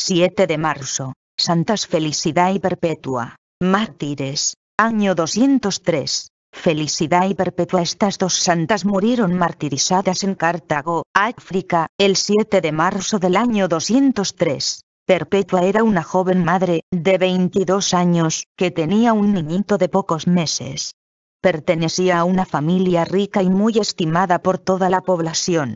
7 de marzo, Santas Felicidad y Perpetua, mártires, año 203. Felicidad y Perpetua Estas dos santas murieron martirizadas en Cartago, África, el 7 de marzo del año 203. Perpetua era una joven madre, de 22 años, que tenía un niñito de pocos meses. Pertenecía a una familia rica y muy estimada por toda la población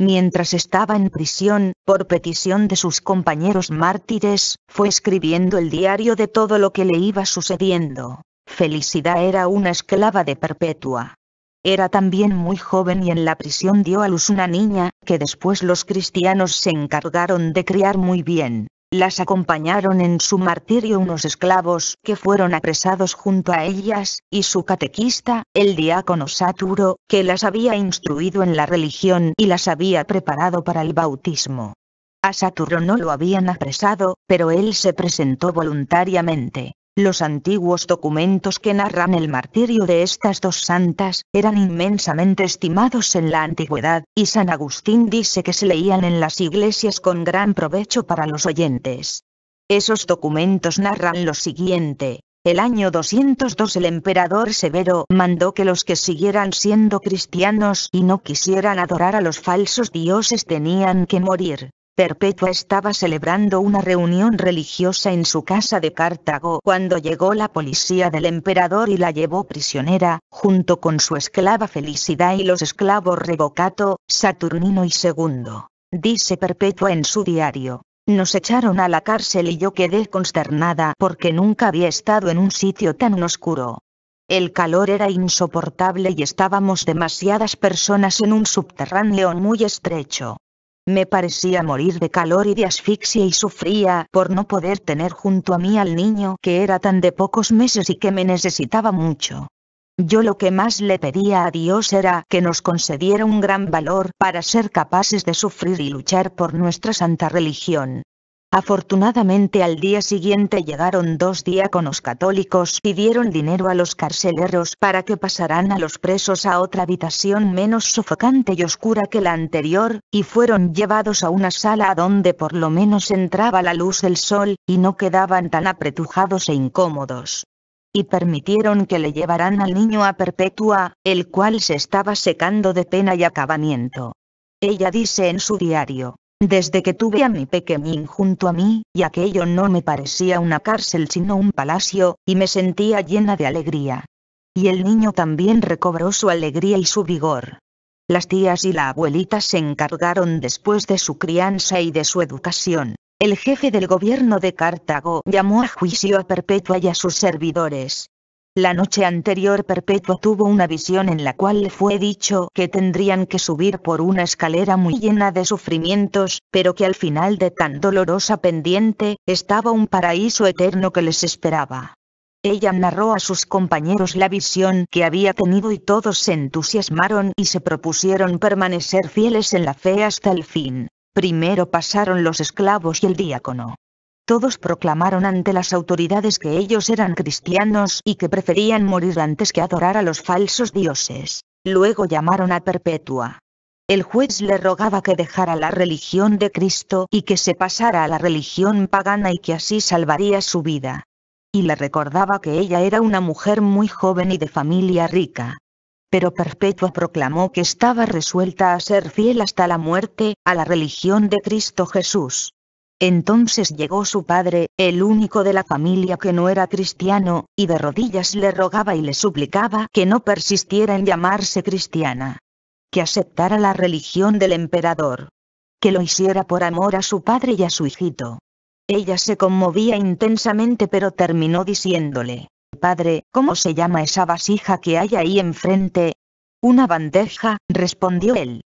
mientras estaba en prisión, por petición de sus compañeros mártires, fue escribiendo el diario de todo lo que le iba sucediendo. Felicidad era una esclava de Perpetua. Era también muy joven y en la prisión dio a luz una niña, que después los cristianos se encargaron de criar muy bien. Las acompañaron en su martirio unos esclavos que fueron apresados junto a ellas, y su catequista, el diácono Saturo, que las había instruido en la religión y las había preparado para el bautismo. A Saturo no lo habían apresado, pero él se presentó voluntariamente. Los antiguos documentos que narran el martirio de estas dos santas, eran inmensamente estimados en la antigüedad, y San Agustín dice que se leían en las iglesias con gran provecho para los oyentes. Esos documentos narran lo siguiente. El año 202 el emperador Severo mandó que los que siguieran siendo cristianos y no quisieran adorar a los falsos dioses tenían que morir. Perpetua estaba celebrando una reunión religiosa en su casa de Cartago cuando llegó la policía del emperador y la llevó prisionera, junto con su esclava Felicidad y los esclavos Revocato, Saturnino y Segundo. Dice Perpetua en su diario. Nos echaron a la cárcel y yo quedé consternada porque nunca había estado en un sitio tan oscuro. El calor era insoportable y estábamos demasiadas personas en un subterráneo muy estrecho. Me parecía morir de calor y de asfixia y sufría por no poder tener junto a mí al niño que era tan de pocos meses y que me necesitaba mucho. Yo lo que más le pedía a Dios era que nos concediera un gran valor para ser capaces de sufrir y luchar por nuestra santa religión. Afortunadamente al día siguiente llegaron dos diáconos católicos y dieron dinero a los carceleros para que pasaran a los presos a otra habitación menos sofocante y oscura que la anterior, y fueron llevados a una sala donde por lo menos entraba la luz del sol, y no quedaban tan apretujados e incómodos y permitieron que le llevaran al niño a Perpetua, el cual se estaba secando de pena y acabamiento. Ella dice en su diario, desde que tuve a mi pequeñín junto a mí, y aquello no me parecía una cárcel sino un palacio, y me sentía llena de alegría. Y el niño también recobró su alegría y su vigor. Las tías y la abuelita se encargaron después de su crianza y de su educación. El jefe del gobierno de Cartago llamó a juicio a perpetua y a sus servidores, la noche anterior Perpetuo tuvo una visión en la cual le fue dicho que tendrían que subir por una escalera muy llena de sufrimientos, pero que al final de tan dolorosa pendiente, estaba un paraíso eterno que les esperaba. Ella narró a sus compañeros la visión que había tenido y todos se entusiasmaron y se propusieron permanecer fieles en la fe hasta el fin. Primero pasaron los esclavos y el diácono todos proclamaron ante las autoridades que ellos eran cristianos y que preferían morir antes que adorar a los falsos dioses. Luego llamaron a Perpetua. El juez le rogaba que dejara la religión de Cristo y que se pasara a la religión pagana y que así salvaría su vida. Y le recordaba que ella era una mujer muy joven y de familia rica. Pero Perpetua proclamó que estaba resuelta a ser fiel hasta la muerte, a la religión de Cristo Jesús. Entonces llegó su padre, el único de la familia que no era cristiano, y de rodillas le rogaba y le suplicaba que no persistiera en llamarse cristiana. Que aceptara la religión del emperador. Que lo hiciera por amor a su padre y a su hijito. Ella se conmovía intensamente pero terminó diciéndole, Padre, ¿cómo se llama esa vasija que hay ahí enfrente? Una bandeja, respondió él.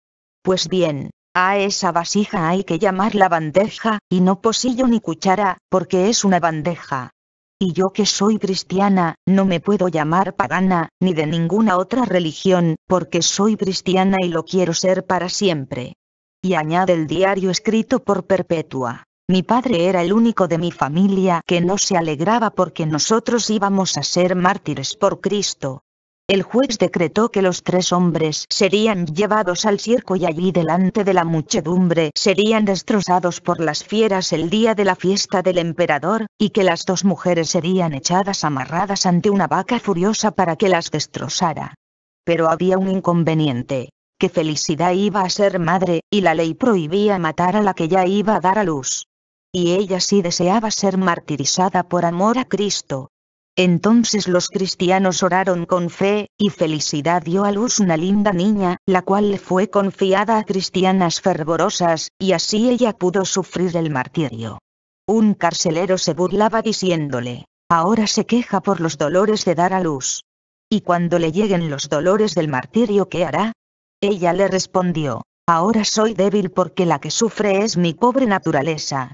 Pues bien, a esa vasija hay que llamar la bandeja, y no posillo ni cuchara, porque es una bandeja. Y yo que soy cristiana, no me puedo llamar pagana, ni de ninguna otra religión, porque soy cristiana y lo quiero ser para siempre. Y añade el diario escrito por Perpetua. Mi padre era el único de mi familia que no se alegraba porque nosotros íbamos a ser mártires por Cristo, el juez decretó que los tres hombres serían llevados al circo y allí delante de la muchedumbre serían destrozados por las fieras el día de la fiesta del emperador, y que las dos mujeres serían echadas amarradas ante una vaca furiosa para que las destrozara. Pero había un inconveniente, que Felicidad iba a ser madre, y la ley prohibía matar a la que ya iba a dar a luz. Y ella sí deseaba ser martirizada por amor a Cristo, entonces los cristianos oraron con fe, y Felicidad dio a luz una linda niña, la cual le fue confiada a cristianas fervorosas, y así ella pudo sufrir el martirio. Un carcelero se burlaba diciéndole, ahora se queja por los dolores de dar a luz. ¿Y cuando le lleguen los dolores del martirio qué hará? Ella le respondió, ahora soy débil porque la que sufre es mi pobre naturaleza,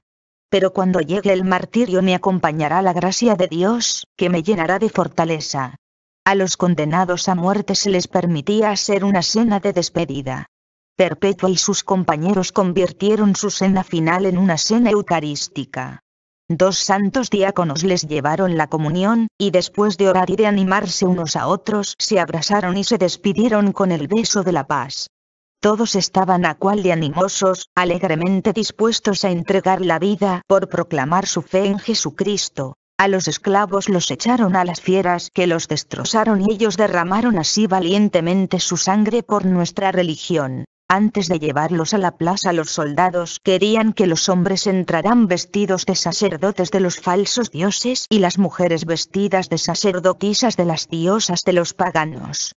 pero cuando llegue el martirio me acompañará la gracia de Dios, que me llenará de fortaleza. A los condenados a muerte se les permitía hacer una cena de despedida. Perpetua y sus compañeros convirtieron su cena final en una cena eucarística. Dos santos diáconos les llevaron la comunión, y después de orar y de animarse unos a otros se abrazaron y se despidieron con el beso de la paz. Todos estaban a cual de animosos, alegremente dispuestos a entregar la vida por proclamar su fe en Jesucristo. A los esclavos los echaron a las fieras que los destrozaron y ellos derramaron así valientemente su sangre por nuestra religión. Antes de llevarlos a la plaza los soldados querían que los hombres entraran vestidos de sacerdotes de los falsos dioses y las mujeres vestidas de sacerdotisas de las diosas de los paganos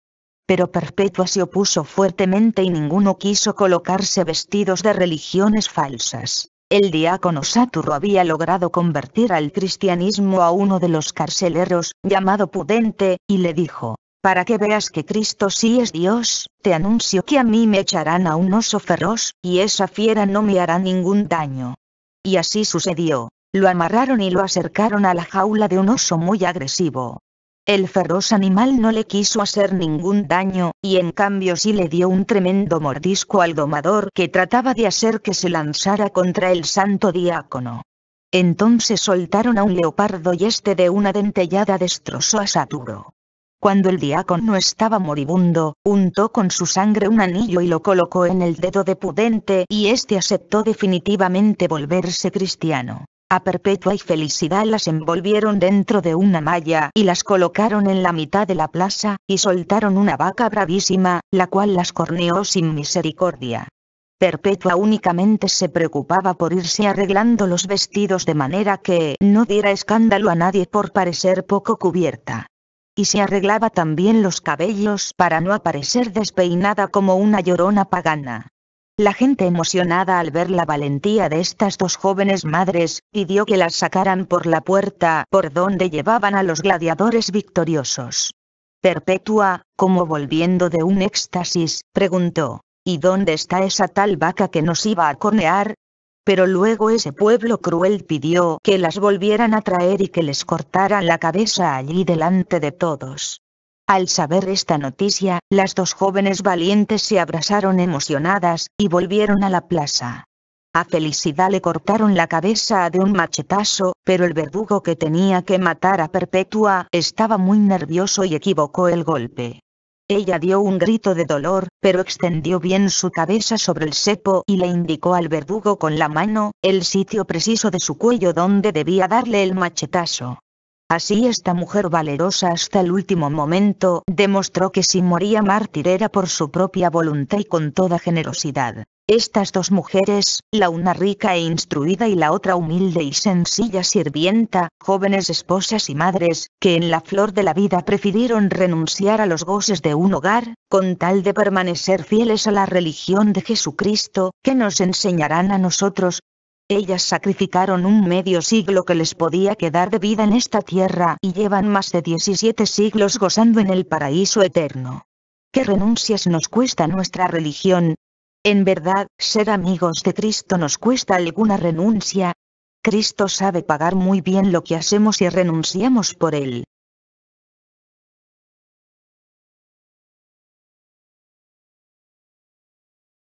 pero Perpetua se opuso fuertemente y ninguno quiso colocarse vestidos de religiones falsas. El diácono Saturro había logrado convertir al cristianismo a uno de los carceleros, llamado Pudente, y le dijo, para que veas que Cristo sí es Dios, te anuncio que a mí me echarán a un oso feroz, y esa fiera no me hará ningún daño. Y así sucedió, lo amarraron y lo acercaron a la jaula de un oso muy agresivo. El feroz animal no le quiso hacer ningún daño, y en cambio sí le dio un tremendo mordisco al domador que trataba de hacer que se lanzara contra el santo diácono. Entonces soltaron a un leopardo y este de una dentellada destrozó a Saturo. Cuando el diácono estaba moribundo, untó con su sangre un anillo y lo colocó en el dedo de Pudente y este aceptó definitivamente volverse cristiano. A Perpetua y Felicidad las envolvieron dentro de una malla y las colocaron en la mitad de la plaza, y soltaron una vaca bravísima, la cual las corneó sin misericordia. Perpetua únicamente se preocupaba por irse arreglando los vestidos de manera que no diera escándalo a nadie por parecer poco cubierta. Y se arreglaba también los cabellos para no aparecer despeinada como una llorona pagana. La gente emocionada al ver la valentía de estas dos jóvenes madres, pidió que las sacaran por la puerta por donde llevaban a los gladiadores victoriosos. Perpetua, como volviendo de un éxtasis, preguntó, ¿y dónde está esa tal vaca que nos iba a cornear? Pero luego ese pueblo cruel pidió que las volvieran a traer y que les cortaran la cabeza allí delante de todos. Al saber esta noticia, las dos jóvenes valientes se abrazaron emocionadas, y volvieron a la plaza. A Felicidad le cortaron la cabeza de un machetazo, pero el verdugo que tenía que matar a Perpetua estaba muy nervioso y equivocó el golpe. Ella dio un grito de dolor, pero extendió bien su cabeza sobre el cepo y le indicó al verdugo con la mano, el sitio preciso de su cuello donde debía darle el machetazo. Así esta mujer valerosa hasta el último momento demostró que si moría mártir era por su propia voluntad y con toda generosidad. Estas dos mujeres, la una rica e instruida y la otra humilde y sencilla sirvienta, jóvenes esposas y madres, que en la flor de la vida prefirieron renunciar a los goces de un hogar, con tal de permanecer fieles a la religión de Jesucristo, que nos enseñarán a nosotros, ellas sacrificaron un medio siglo que les podía quedar de vida en esta tierra y llevan más de 17 siglos gozando en el paraíso eterno. ¿Qué renuncias nos cuesta nuestra religión? En verdad, ser amigos de Cristo nos cuesta alguna renuncia. Cristo sabe pagar muy bien lo que hacemos y renunciamos por Él.